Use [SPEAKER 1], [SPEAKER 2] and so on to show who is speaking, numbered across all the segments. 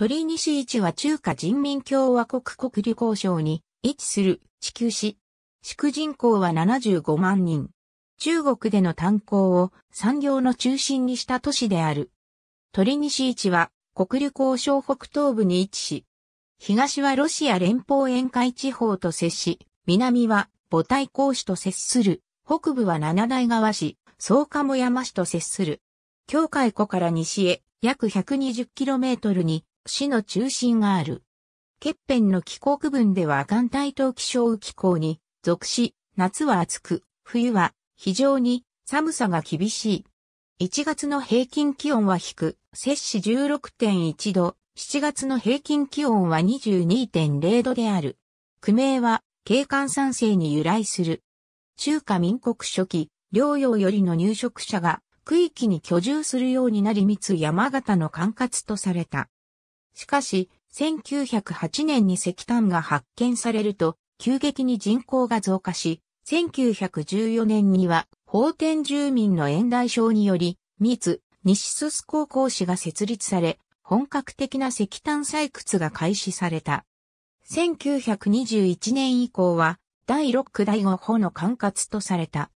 [SPEAKER 1] 鳥西市は中華人民共和国国立交省に位置する地球市。市区人口は75万人。中国での炭鉱を産業の中心にした都市である。鳥西市は国立交省北東部に位置し、東はロシア連邦沿海地方と接し、南は母体港市と接する、北部は七大川市、草加も山市と接する。境界湖から西へ約 120km に市の中心がある。欠片の気候区分では寒帯等気象雨気候に属し、夏は暑く、冬は非常に寒さが厳しい。1月の平均気温は低く、摂氏16.1度、7月の平均気温は22.0度である。区名は、景観酸性に由来する。中華民国初期、療養よりの入植者が区域に居住するようになり密山形の管轄とされた。しかし、1908年に石炭が発見されると、急激に人口が増加し、1914年には、法典住民の延大症により、密、西スス高校市が設立され、本格的な石炭採掘が開始された。1921年以降は、第6区第5法の管轄とされた。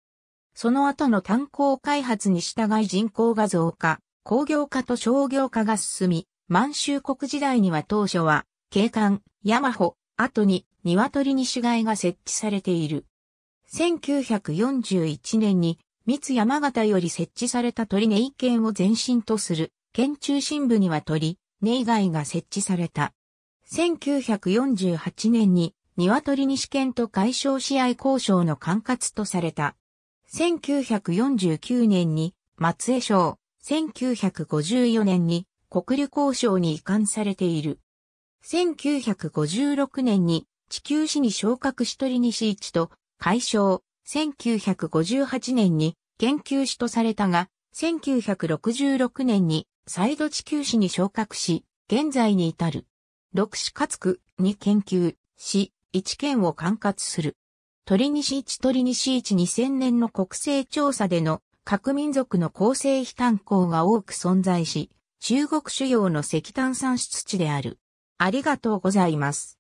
[SPEAKER 1] その後の炭鉱開発に従い人口が増加、工業化と商業化が進み、満州国時代には当初は、景観、山穂、後に鶏に街が設置されている。1941年に、三山形より設置された鳥根一軒を前身とする、県中心部には鳥、根以外が設置された。1948年に、鶏に試験と解消試合交渉の管轄とされた。1949年に、松江省、1954年に、国旅交省に移管されている。1956年に地球史に昇格し取り西市と解消、1958年に研究史とされたが、1966年に再度地球史に昇格し、現在に至る。六市かつくに研究、し、一県を管轄する。鳥西一鳥西市。2000年の国勢調査での各民族の構成非単鉱が多く存在し、中国主要の石炭産出地である。ありがとうございます。